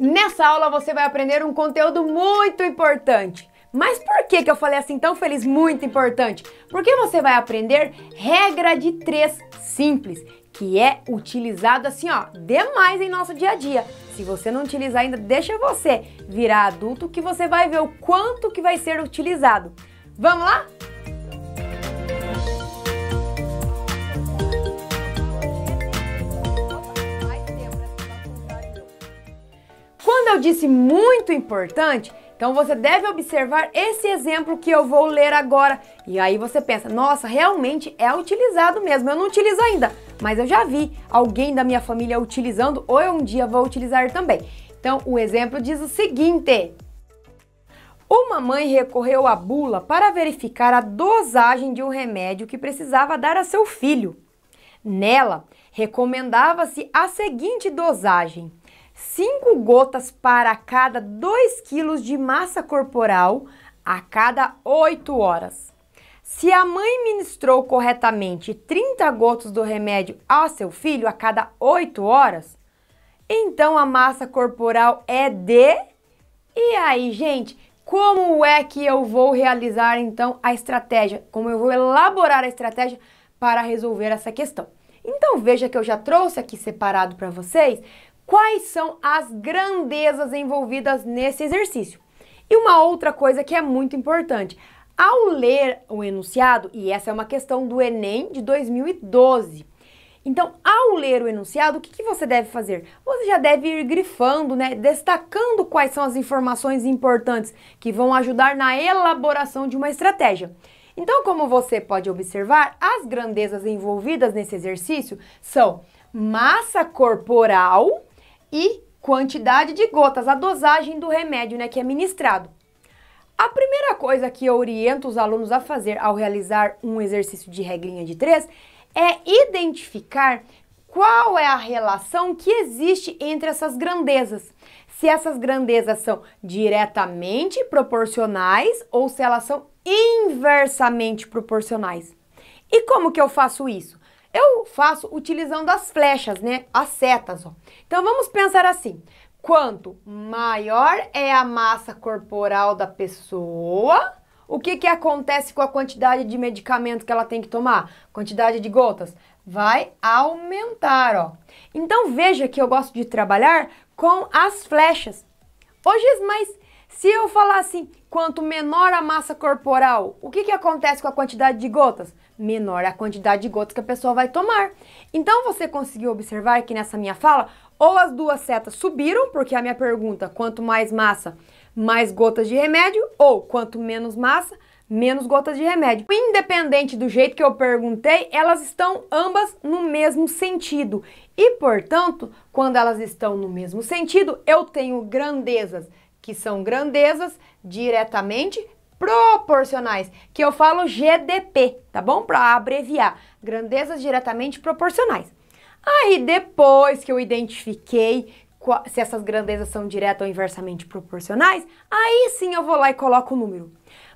Nessa aula você vai aprender um conteúdo muito importante. Mas por que, que eu falei assim tão feliz, muito importante? Porque você vai aprender regra de três simples, que é utilizado assim, ó, demais em nosso dia a dia. Se você não utilizar ainda, deixa você virar adulto que você vai ver o quanto que vai ser utilizado. Vamos lá? Quando eu disse muito importante, então você deve observar esse exemplo que eu vou ler agora. E aí você pensa, nossa, realmente é utilizado mesmo. Eu não utilizo ainda, mas eu já vi alguém da minha família utilizando ou eu um dia vou utilizar também. Então o exemplo diz o seguinte: Uma mãe recorreu à bula para verificar a dosagem de um remédio que precisava dar a seu filho. Nela, recomendava-se a seguinte dosagem: 5 gotas para cada 2 quilos de massa corporal a cada 8 horas. Se a mãe ministrou corretamente 30 gotas do remédio ao seu filho a cada 8 horas, então a massa corporal é de. E aí, gente, como é que eu vou realizar então a estratégia? Como eu vou elaborar a estratégia para resolver essa questão? Então veja que eu já trouxe aqui separado para vocês quais são as grandezas envolvidas nesse exercício. E uma outra coisa que é muito importante, ao ler o enunciado, e essa é uma questão do Enem de 2012, então, ao ler o enunciado, o que, que, você deve fazer? Você já deve ir grifando, né? Destacando quais são as informações importantes que vão ajudar na elaboração de uma estratégia. Então, como você pode observar, as grandezas envolvidas nesse exercício são massa corporal e quantidade de gotas, a dosagem do remédio né, que é ministrado. A primeira coisa que eu oriento os alunos a fazer ao realizar um exercício de regrinha de três é identificar qual é a relação que existe entre essas grandezas. Se essas grandezas são diretamente proporcionais ou se elas são inversamente proporcionais. E como que eu faço isso? Eu faço utilizando as flechas, né? As setas, ó. Então vamos pensar assim: quanto maior é a massa corporal da pessoa, o que que acontece com a quantidade de medicamento que ela tem que tomar? Quantidade de gotas vai aumentar, ó. Então veja que eu gosto de trabalhar com as flechas. Hoje, mas se eu falar assim, quanto menor a massa corporal, o que que acontece com a quantidade de gotas? menor a quantidade de gotas que a pessoa vai tomar. Então você conseguiu observar que nessa minha fala, ou as duas setas subiram, porque a minha pergunta, quanto mais massa, mais gotas de remédio, ou quanto menos massa, menos gotas de remédio. Independente do jeito que eu perguntei, elas estão ambas no mesmo sentido. E, portanto, quando elas estão no mesmo sentido, eu tenho grandezas que são grandezas diretamente proporcionais, que eu falo GDP, tá bom? Para abreviar, grandezas diretamente proporcionais. Aí depois que eu identifiquei se essas grandezas são direta ou inversamente proporcionais, aí sim eu vou lá e coloco o número.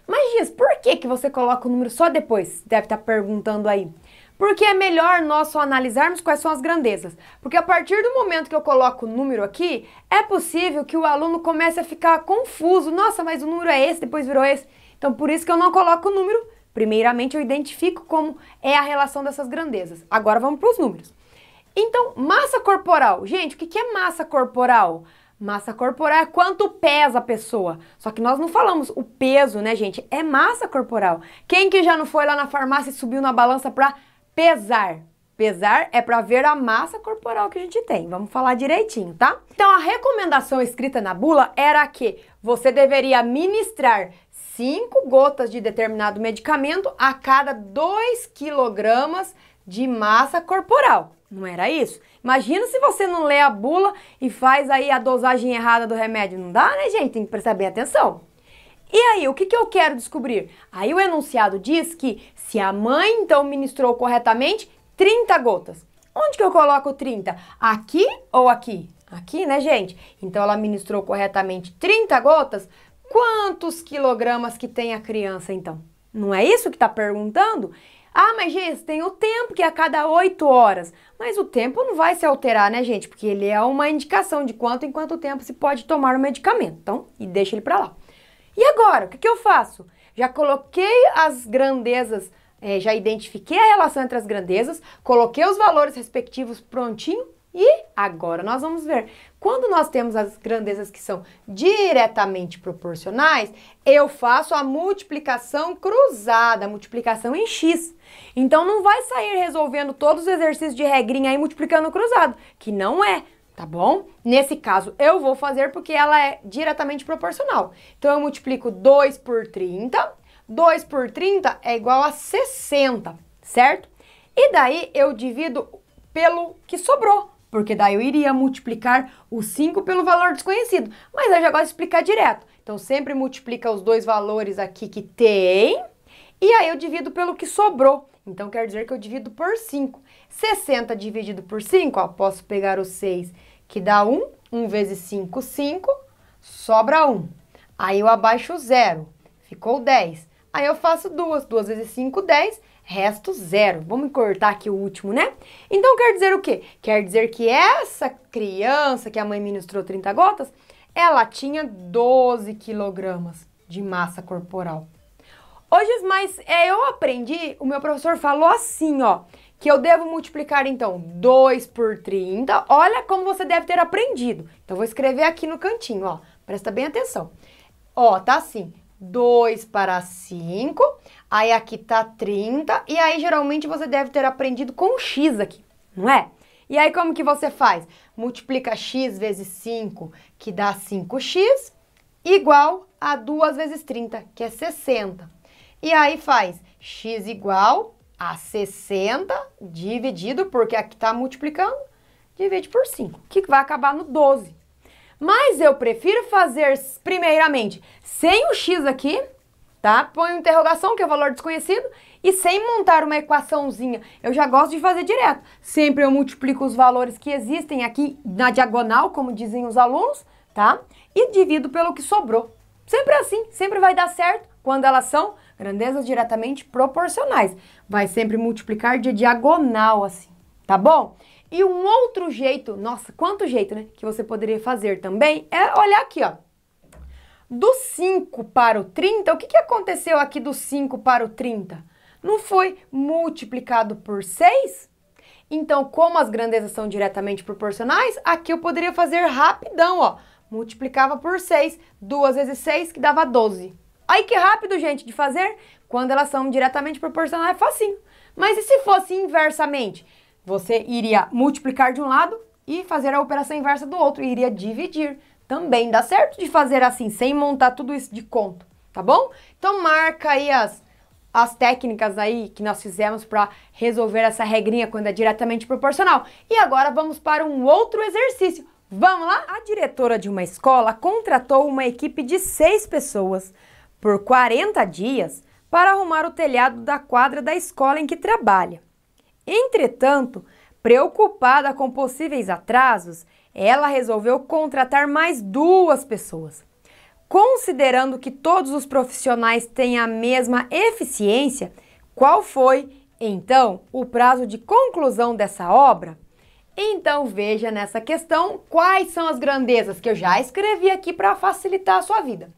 Mas Dias, por que, que você coloca o número só depois? Deve estar tá perguntando aí. Porque é melhor nós só analisarmos quais são as grandezas. Porque a partir do momento que eu coloco o número aqui, é possível que o aluno comece a ficar confuso. Nossa, mas o número é esse, depois virou esse. Então, por isso que eu não coloco o número. Primeiramente, eu identifico como é a relação dessas grandezas. Agora vamos para os números. Então, massa corporal. Gente, o que é massa corporal? Massa corporal é quanto pesa a pessoa. Só que nós não falamos o peso, né, gente? É massa corporal. Quem que já não foi lá na farmácia e subiu na balança para pesar. Pesar é para ver a massa corporal que a gente tem. Vamos falar direitinho, tá? Então a recomendação escrita na bula era que você deveria ministrar 5 gotas de determinado medicamento a cada 2 quilogramas de massa corporal. Não era isso? Imagina se você não lê a bula e faz aí a dosagem errada do remédio. Não dá, né, gente? Tem que prestar bem atenção. E aí, o que, que eu quero descobrir? Aí o enunciado diz que se a mãe então ministrou corretamente, 30 gotas. Onde que eu coloco 30? Aqui ou aqui? Aqui, né, gente? Então ela ministrou corretamente 30 gotas. Quantos quilogramas que tem a criança então? Não é isso que está perguntando? Ah, mas gente, tem o tempo que é a cada 8 horas. Mas o tempo não vai se alterar, né, gente? Porque ele é uma indicação de quanto em quanto tempo se pode tomar o medicamento. Então, e deixa ele para lá. E agora, o que, que eu faço? já coloquei as grandezas, é, já identifiquei a relação entre as grandezas, coloquei os valores respectivos prontinho e agora nós vamos ver. Quando nós temos as grandezas que são diretamente proporcionais, eu faço a multiplicação cruzada, a multiplicação em x. Então não vai sair resolvendo todos os exercícios de regrinha aí multiplicando cruzado, que não é tá bom? Nesse caso, eu vou fazer porque ela é diretamente proporcional. Então, eu multiplico 2 por 30. 2 por 30 é igual a 60, certo? E daí, eu divido pelo que sobrou, porque daí eu iria multiplicar o 5 pelo valor desconhecido. Mas eu já gosto de explicar direto. Então, sempre multiplica os dois valores aqui que tem, e aí eu divido pelo que sobrou. Então, quer dizer que eu divido por 5. 60 dividido por 5, ó, posso pegar o 6 que dá 1. 1 vezes 5, 5, sobra 1. Aí eu abaixo o zero, ficou 10. Aí eu faço 2, 2 vezes 5, 10, resto zero. Vamos cortar aqui o último, né? Então quer dizer o quê? Quer dizer que essa criança que a mãe ministrou 30 gotas, ela tinha 12 quilogramas de massa corporal. Hoje, mas é, eu aprendi, o meu professor falou assim, ó, que eu devo multiplicar então 2 por 30. Olha como você deve ter aprendido. Então vou escrever aqui no cantinho, ó. Presta bem atenção. Ó, tá assim, 2 para 5, aí aqui tá 30 e aí geralmente você deve ter aprendido com x aqui, não é? E aí como que você faz? Multiplica x vezes 5, que dá 5x, igual a 2 vezes 30, que é 60. E aí faz x igual a 60 dividido, porque aqui está multiplicando, divide por 5, que vai acabar no 12. Mas eu prefiro fazer primeiramente sem o x aqui, tá? Põe interrogação, que é o valor desconhecido, e sem montar uma equaçãozinha. Eu já gosto de fazer direto. Sempre eu multiplico os valores que existem aqui na diagonal, como dizem os alunos, tá? E divido pelo que sobrou. Sempre assim, sempre vai dar certo quando elas são Grandezas diretamente proporcionais. Vai sempre multiplicar de diagonal, assim, tá bom? E um outro jeito, nossa, quanto jeito, né? Que você poderia fazer também é olhar aqui, ó. Do 5 para o 30, o que, que aconteceu aqui do 5 para o 30? Não foi multiplicado por 6? Então, como as grandezas são diretamente proporcionais, aqui eu poderia fazer rapidão, ó. Multiplicava por 6, 2 vezes 6 que dava 12. Aí que rápido, gente, de fazer. Quando elas são diretamente proporcionais, é facinho. Mas e se fosse inversamente? Você iria multiplicar de um lado e fazer a operação inversa do outro, iria dividir. Também dá certo de fazer assim, sem montar tudo isso de conta, tá bom? Então marca aí as, as técnicas aí que nós fizemos para resolver essa regrinha quando é diretamente proporcional. E agora vamos para um outro exercício. Vamos lá? A diretora de uma escola contratou uma equipe de seis pessoas por 40 dias para arrumar o telhado da quadra da escola em que trabalha. Entretanto, preocupada com possíveis atrasos, ela resolveu contratar mais duas pessoas. Considerando que todos os profissionais têm a mesma eficiência, qual foi, então, o prazo de conclusão dessa obra? Então veja nessa questão quais são as grandezas que eu já escrevi aqui para facilitar a sua vida.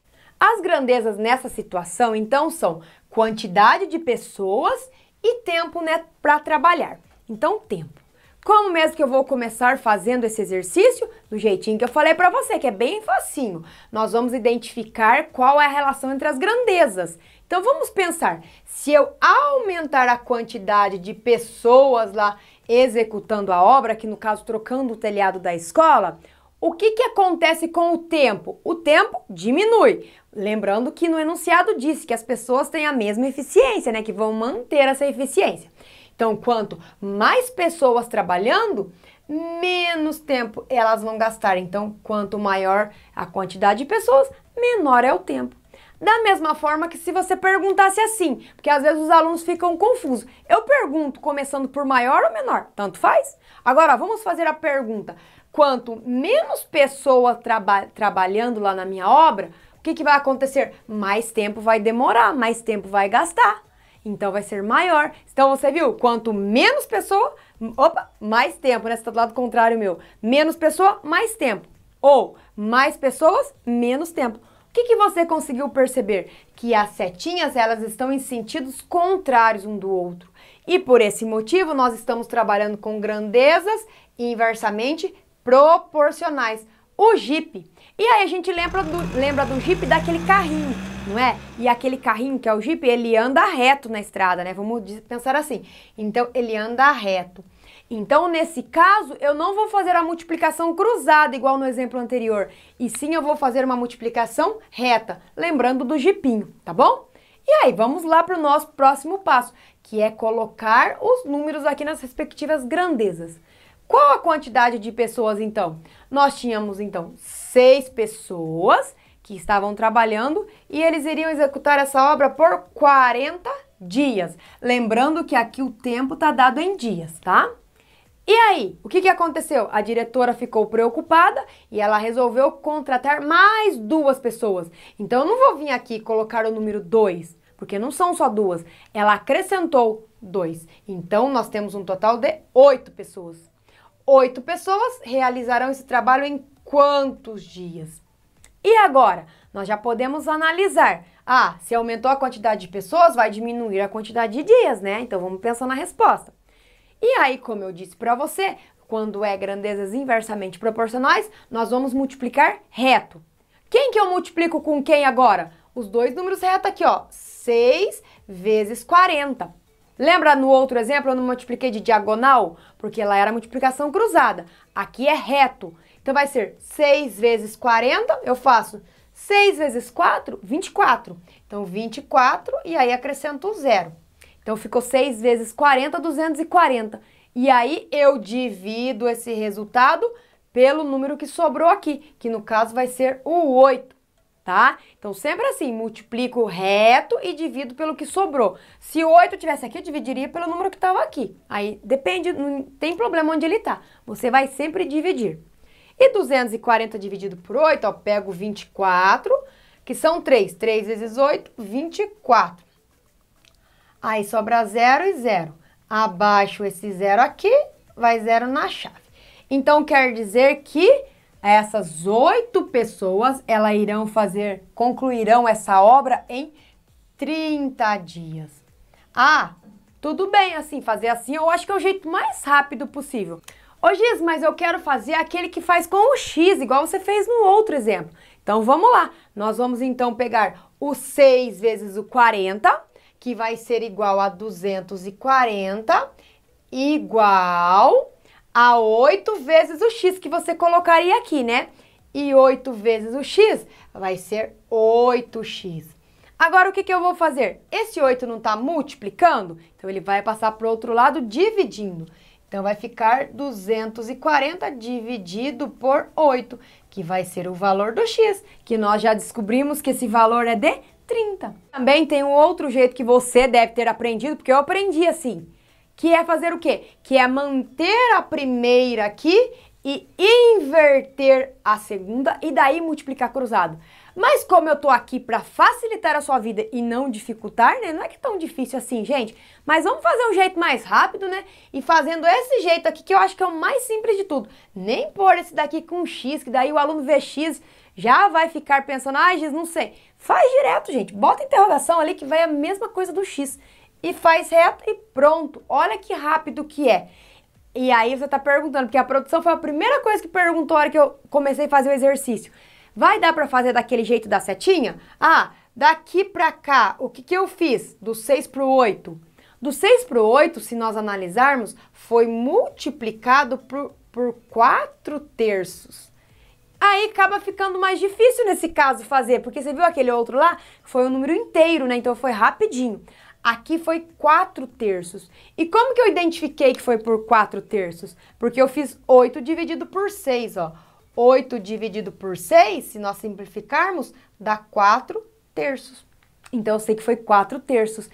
As grandezas nessa situação, então, são quantidade de pessoas e tempo né, para trabalhar. Então, tempo. Como mesmo que eu vou começar fazendo esse exercício? Do jeitinho que eu falei para você, que é bem facinho. Nós vamos identificar qual é a relação entre as grandezas. Então vamos pensar, se eu aumentar a quantidade de pessoas lá executando a obra, que no caso trocando o telhado da escola, o que, que acontece com o tempo? O tempo diminui. Lembrando que no enunciado disse que as pessoas têm a mesma eficiência, né? Que vão manter essa eficiência. Então, quanto mais pessoas trabalhando, menos tempo elas vão gastar. Então, quanto maior a quantidade de pessoas, menor é o tempo. Da mesma forma que se você perguntasse assim, porque às vezes os alunos ficam confusos. Eu pergunto começando por maior ou menor, tanto faz. Agora, vamos fazer a pergunta quanto menos pessoa traba trabalhando lá na minha obra, o que, que vai acontecer? Mais tempo vai demorar, mais tempo vai gastar. Então vai ser maior. Então você viu, quanto menos pessoa, opa, mais tempo, né? Você tá do lado contrário meu. Menos pessoa, mais tempo. Ou mais pessoas, menos tempo. O que, que você conseguiu perceber? Que as setinhas, elas estão em sentidos contrários um do outro. E por esse motivo, nós estamos trabalhando com grandezas e, inversamente, proporcionais. O Jeep. E aí a gente lembra do, lembra do Jeep daquele carrinho, não é? E aquele carrinho que é o Jeep, ele anda reto na estrada, né? Vamos pensar assim. Então ele anda reto. Então, nesse caso, eu não vou fazer a multiplicação cruzada, igual no exemplo anterior, e sim eu vou fazer uma multiplicação reta, lembrando do jipinho, tá bom? E aí, vamos lá para o nosso próximo passo, que é colocar os números aqui nas respectivas grandezas. Qual a quantidade de pessoas então? Nós tínhamos então seis pessoas que estavam trabalhando e eles iriam executar essa obra por 40 dias. Lembrando que aqui o tempo está dado em dias, tá? E aí, o que, que aconteceu? A diretora ficou preocupada e ela resolveu contratar mais duas pessoas. Então eu não vou vir aqui colocar o número 2, porque não são só duas. Ela acrescentou dois. Então nós temos um total de oito pessoas. Oito pessoas realizaram esse trabalho em quantos dias? E agora? Nós já podemos analisar. Ah, se aumentou a quantidade de pessoas, vai diminuir a quantidade de dias, né? Então vamos pensar na resposta. E aí, como eu disse para você, quando é grandezas inversamente proporcionais, nós vamos multiplicar reto. Quem que eu multiplico com quem agora? Os dois números retos aqui, ó. 6 vezes 40. Lembra no outro exemplo eu não multipliquei de diagonal? Porque lá era multiplicação cruzada. Aqui é reto. Então vai ser 6 vezes 40, eu faço 6 vezes 4, 24. Então 24 e aí acrescento o zero. Então ficou 6 vezes 40, 240. E aí eu divido esse resultado pelo número que sobrou aqui, que no caso vai ser o 8 tá? Então, sempre assim, multiplico reto e divido pelo que sobrou. Se 8 tivesse aqui, eu dividiria pelo número que estava aqui. Aí, depende, não tem problema onde ele está. Você vai sempre dividir. E 240 dividido por 8, ó, pego 24, que são 3. 3 vezes 8, 24. Aí, sobra 0 e 0. Abaixo esse 0 aqui, vai 0 na chave. Então, quer dizer que essas oito pessoas, elas irão fazer, concluirão essa obra em 30 dias. Ah, tudo bem assim, fazer assim, eu acho que é o jeito mais rápido possível. Ô Giz, mas eu quero fazer aquele que faz com o X, igual você fez no outro exemplo. Então vamos lá, nós vamos então pegar o 6 vezes o 40, que vai ser igual a 240, igual a 8 vezes o x que você colocaria aqui, né? E 8 vezes o x vai ser 8x. Agora, o que, que eu vou fazer? Esse 8 não está multiplicando? Então, ele vai passar para o outro lado dividindo. Então, vai ficar 240 dividido por 8, que vai ser o valor do x, que nós já descobrimos que esse valor é de 30. Também tem um outro jeito que você deve ter aprendido, porque eu aprendi assim que é fazer o quê? Que é manter a primeira aqui e inverter a segunda e daí multiplicar cruzado. Mas como eu tô aqui para facilitar a sua vida e não dificultar, né? Não é que é tão difícil assim, gente. Mas vamos fazer um jeito mais rápido, né? E fazendo esse jeito aqui que eu acho que é o mais simples de tudo. Nem pôr esse daqui com x, que daí o aluno vê x já vai ficar pensando, ah, Giz, não sei. Faz direto, gente. Bota interrogação ali que vai a mesma coisa do x e faz reta e pronto. Olha que rápido que é. E aí você tá perguntando, porque a produção foi a primeira coisa que perguntou na hora que eu comecei a fazer o exercício. Vai dar para fazer daquele jeito da setinha? Ah, daqui para cá, o que, que eu fiz? Do 6 para o 8. Do 6 para o 8, se nós analisarmos, foi multiplicado por, por 4 terços. Aí acaba ficando mais difícil nesse caso fazer, porque você viu aquele outro lá? Foi um número inteiro, né? Então foi rapidinho. Aqui foi 4 terços. E como que eu identifiquei que foi por 4 terços? Porque eu fiz 8 dividido por 6, ó. 8 dividido por 6, se nós simplificarmos, dá 4 terços. Então, eu sei que foi 4 terços.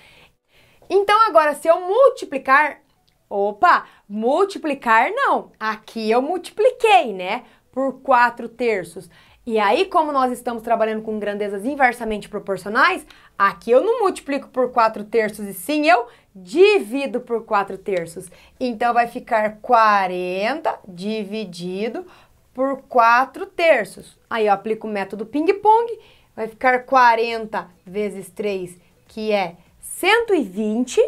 Então, agora, se eu multiplicar... Opa! Multiplicar não. Aqui eu multipliquei, né? Por 4 terços. E aí, como nós estamos trabalhando com grandezas inversamente proporcionais, aqui eu não multiplico por 4 terços, e sim eu divido por 4 terços. Então, vai ficar 40 dividido por 4 terços. Aí eu aplico o método ping-pong, vai ficar 40 vezes 3, que é 120.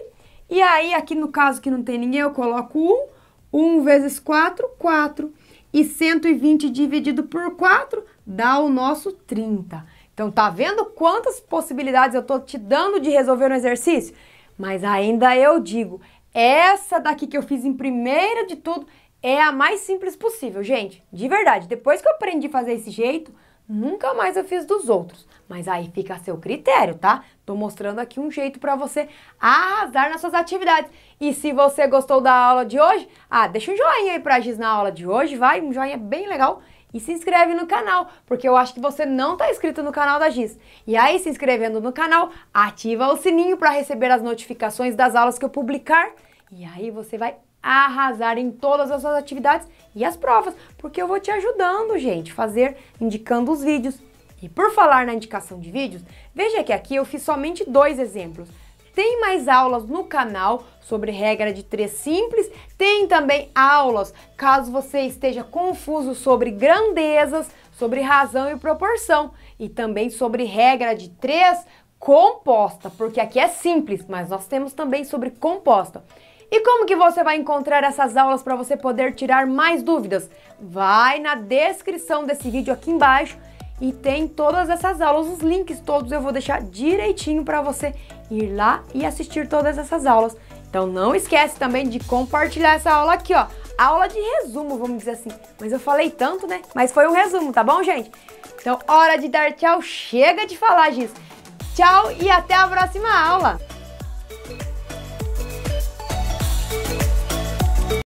E aí, aqui no caso que não tem ninguém, eu coloco 1. 1 vezes 4, 4. E 120 dividido por 4 dá o nosso 30. Então, tá vendo quantas possibilidades eu tô te dando de resolver um exercício? Mas ainda eu digo, essa daqui que eu fiz em primeira de tudo é a mais simples possível, gente. De verdade, depois que eu aprendi a fazer esse jeito, nunca mais eu fiz dos outros. Mas aí fica a seu critério, tá? Tô mostrando aqui um jeito para você arrasar nas suas atividades. E se você gostou da aula de hoje, ah, deixa um joinha aí pra Giz na aula de hoje, vai, um joinha bem legal. E se inscreve no canal, porque eu acho que você não tá inscrito no canal da Giz. E aí, se inscrevendo no canal, ativa o sininho para receber as notificações das aulas que eu publicar. E aí você vai arrasar em todas as suas atividades e as provas, porque eu vou te ajudando, gente, fazer, indicando os vídeos, e por falar na indicação de vídeos, veja que aqui eu fiz somente dois exemplos. Tem mais aulas no canal sobre regra de três simples, tem também aulas caso você esteja confuso sobre grandezas, sobre razão e proporção e também sobre regra de três composta, porque aqui é simples, mas nós temos também sobre composta. E como que você vai encontrar essas aulas para você poder tirar mais dúvidas? Vai na descrição desse vídeo aqui embaixo e tem todas essas aulas, os links todos eu vou deixar direitinho para você ir lá e assistir todas essas aulas. Então não esquece também de compartilhar essa aula aqui, ó. Aula de resumo, vamos dizer assim. Mas eu falei tanto, né? Mas foi um resumo, tá bom, gente? Então, hora de dar tchau. Chega de falar, Giz. Tchau e até a próxima aula.